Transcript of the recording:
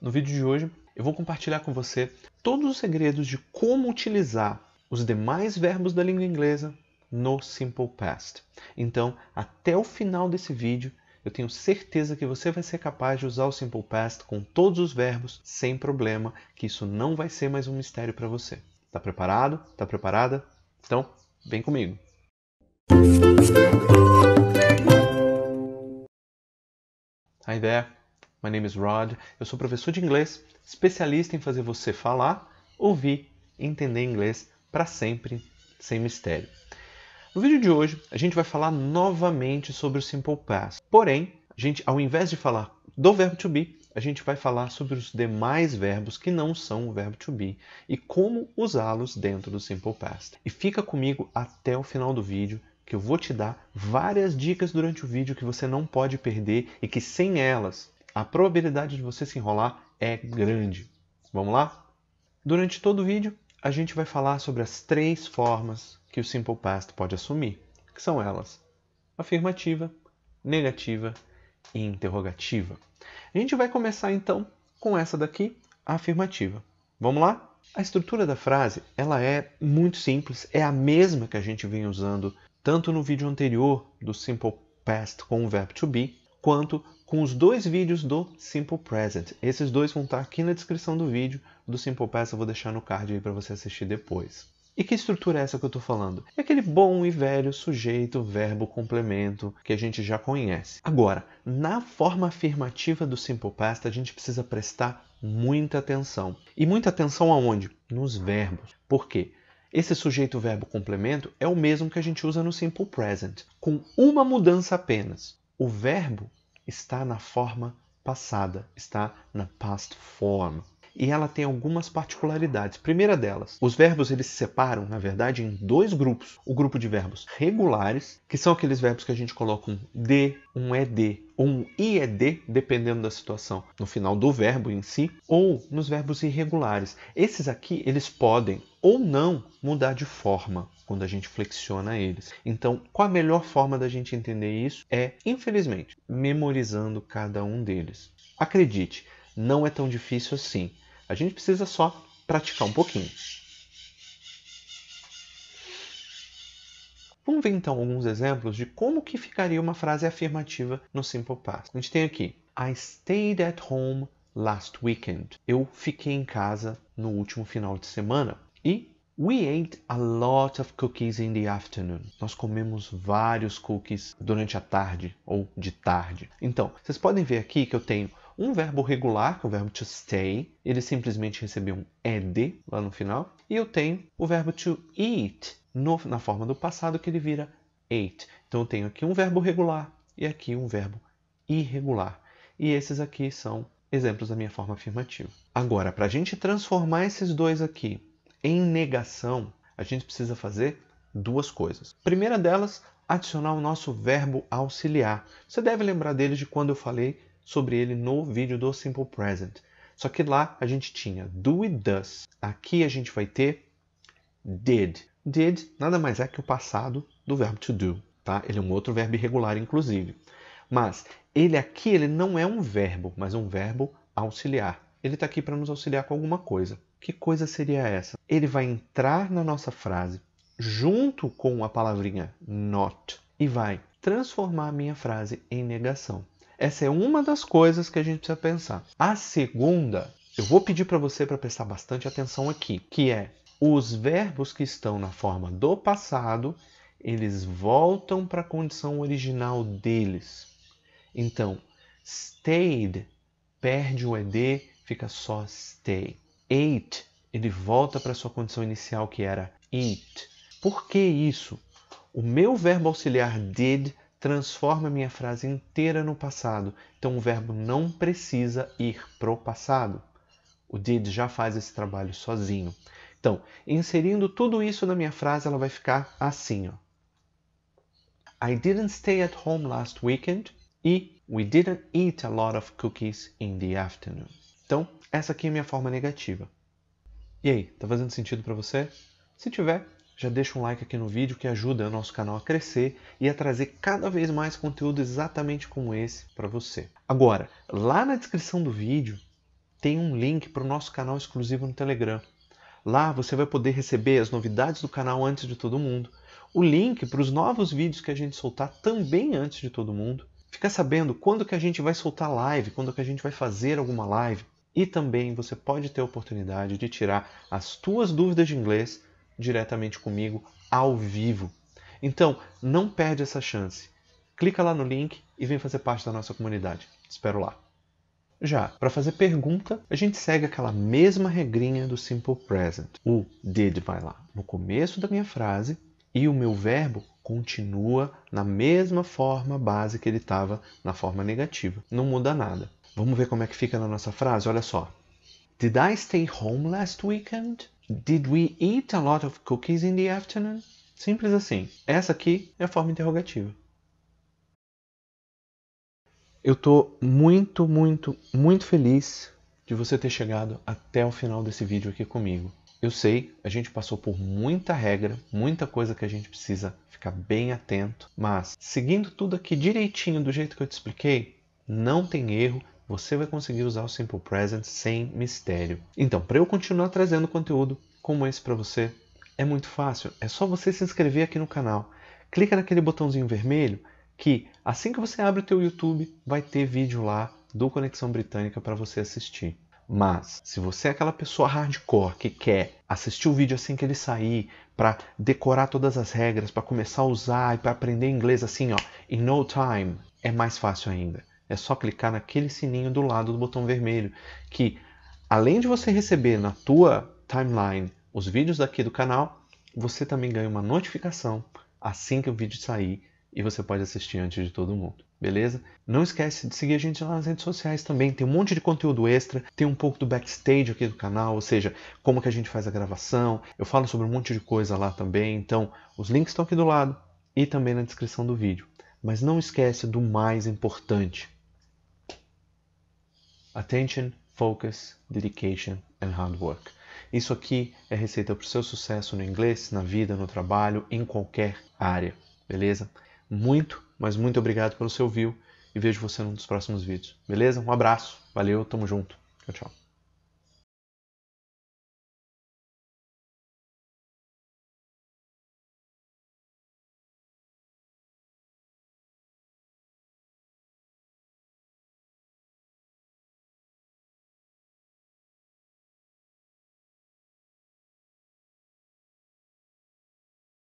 No vídeo de hoje, eu vou compartilhar com você todos os segredos de como utilizar os demais verbos da língua inglesa no Simple Past. Então, até o final desse vídeo, eu tenho certeza que você vai ser capaz de usar o Simple Past com todos os verbos sem problema, que isso não vai ser mais um mistério para você. Tá preparado? Tá preparada? Então, vem comigo. Hi there. My name is Rod. Eu sou professor de inglês, especialista em fazer você falar, ouvir e entender inglês para sempre, sem mistério. No vídeo de hoje, a gente vai falar novamente sobre o simple past. Porém, a gente, ao invés de falar do verbo to be, a gente vai falar sobre os demais verbos que não são o verbo to be e como usá-los dentro do simple past. E fica comigo até o final do vídeo que eu vou te dar várias dicas durante o vídeo que você não pode perder e que sem elas a probabilidade de você se enrolar é grande. Vamos lá? Durante todo o vídeo, a gente vai falar sobre as três formas que o Simple Past pode assumir, que são elas: afirmativa, negativa e interrogativa. A gente vai começar então com essa daqui, a afirmativa. Vamos lá? A estrutura da frase, ela é muito simples, é a mesma que a gente vem usando tanto no vídeo anterior do Simple Past com o verbo to be, quanto com os dois vídeos do Simple Present. Esses dois vão estar aqui na descrição do vídeo. Do Simple Past eu vou deixar no card aí para você assistir depois. E que estrutura é essa que eu estou falando? É aquele bom e velho sujeito, verbo, complemento que a gente já conhece. Agora, na forma afirmativa do Simple Past, a gente precisa prestar muita atenção. E muita atenção aonde? Nos verbos. Por quê? Esse sujeito verbo complemento é o mesmo que a gente usa no Simple Present, com uma mudança apenas. O verbo está na forma passada, está na past form. E ela tem algumas particularidades. Primeira delas, os verbos eles se separam, na verdade, em dois grupos. O grupo de verbos regulares, que são aqueles verbos que a gente coloca um de, um ed ou um ied, dependendo da situação, no final do verbo em si, ou nos verbos irregulares. Esses aqui, eles podem ou não mudar de forma quando a gente flexiona eles. Então, qual a melhor forma da gente entender isso? É, infelizmente, memorizando cada um deles. Acredite, não é tão difícil assim. A gente precisa só praticar um pouquinho. Vamos ver então alguns exemplos de como que ficaria uma frase afirmativa no Simple Past. A gente tem aqui: I stayed at home last weekend. Eu fiquei em casa no último final de semana. E We ate a lot of cookies in the afternoon. Nós comemos vários cookies durante a tarde ou de tarde. Então, vocês podem ver aqui que eu tenho um verbo regular, que é o verbo to stay, ele simplesmente recebeu um ed lá no final, e eu tenho o verbo to eat no, na forma do passado que ele vira ate. Então eu tenho aqui um verbo regular e aqui um verbo irregular. E esses aqui são exemplos da minha forma afirmativa. Agora, para a gente transformar esses dois aqui em negação, a gente precisa fazer duas coisas. A primeira delas, adicionar o nosso verbo auxiliar. Você deve lembrar dele de quando eu falei sobre ele no vídeo do Simple Present. Só que lá a gente tinha do e does. Aqui a gente vai ter did. Did nada mais é que o passado do verbo to do. Tá? Ele é um outro verbo irregular, inclusive. Mas ele aqui ele não é um verbo, mas um verbo auxiliar. Ele está aqui para nos auxiliar com alguma coisa. Que coisa seria essa? Ele vai entrar na nossa frase junto com a palavrinha not e vai transformar a minha frase em negação. Essa é uma das coisas que a gente precisa pensar. A segunda, eu vou pedir para você para prestar bastante atenção aqui, que é os verbos que estão na forma do passado, eles voltam para a condição original deles. Então, stayed perde o ed, fica só stay ate, ele volta para sua condição inicial que era eat. Por que isso? O meu verbo auxiliar did transforma a minha frase inteira no passado, então o verbo não precisa ir pro passado. O did já faz esse trabalho sozinho. Então, inserindo tudo isso na minha frase, ela vai ficar assim, ó. I didn't stay at home last weekend e we didn't eat a lot of cookies in the afternoon. Então, essa aqui é a minha forma negativa. E aí, tá fazendo sentido para você? Se tiver, já deixa um like aqui no vídeo que ajuda o nosso canal a crescer e a trazer cada vez mais conteúdo exatamente como esse para você. Agora, lá na descrição do vídeo tem um link para o nosso canal exclusivo no Telegram. Lá você vai poder receber as novidades do canal antes de todo mundo, o link para os novos vídeos que a gente soltar também antes de todo mundo, ficar sabendo quando que a gente vai soltar live, quando que a gente vai fazer alguma live, e também você pode ter a oportunidade de tirar as tuas dúvidas de inglês diretamente comigo ao vivo. Então, não perde essa chance. Clica lá no link e vem fazer parte da nossa comunidade. Te espero lá. Já para fazer pergunta, a gente segue aquela mesma regrinha do simple present. O did vai lá no começo da minha frase e o meu verbo continua na mesma forma base que ele estava na forma negativa. Não muda nada. Vamos ver como é que fica na nossa frase. Olha só. Did I stay home last weekend? Did we eat a lot of cookies in the afternoon? Simples assim. Essa aqui é a forma interrogativa. Eu estou muito, muito, muito feliz de você ter chegado até o final desse vídeo aqui comigo. Eu sei, a gente passou por muita regra, muita coisa que a gente precisa ficar bem atento, mas seguindo tudo aqui direitinho do jeito que eu te expliquei, não tem erro, você vai conseguir usar o Simple Present sem mistério. Então, para eu continuar trazendo conteúdo como esse para você, é muito fácil, é só você se inscrever aqui no canal. Clica naquele botãozinho vermelho que assim que você abre o teu YouTube, vai ter vídeo lá do Conexão Britânica para você assistir. Mas, se você é aquela pessoa hardcore que quer assistir o vídeo assim que ele sair, para decorar todas as regras, para começar a usar e para aprender inglês assim, ó, in no time, é mais fácil ainda. É só clicar naquele sininho do lado do botão vermelho, que além de você receber na tua timeline os vídeos daqui do canal, você também ganha uma notificação assim que o vídeo sair e você pode assistir antes de todo mundo, beleza? Não esquece de seguir a gente lá nas redes sociais também, tem um monte de conteúdo extra, tem um pouco do backstage aqui do canal, ou seja, como que a gente faz a gravação, eu falo sobre um monte de coisa lá também, então os links estão aqui do lado e também na descrição do vídeo. Mas não esquece do mais importante, Attention, focus, dedication and hard work. Isso aqui é receita para o seu sucesso no inglês, na vida, no trabalho, em qualquer área, beleza? Muito, mas muito obrigado pelo seu view e vejo você num dos próximos vídeos, beleza? Um abraço, valeu, tamo junto, tchau, tchau.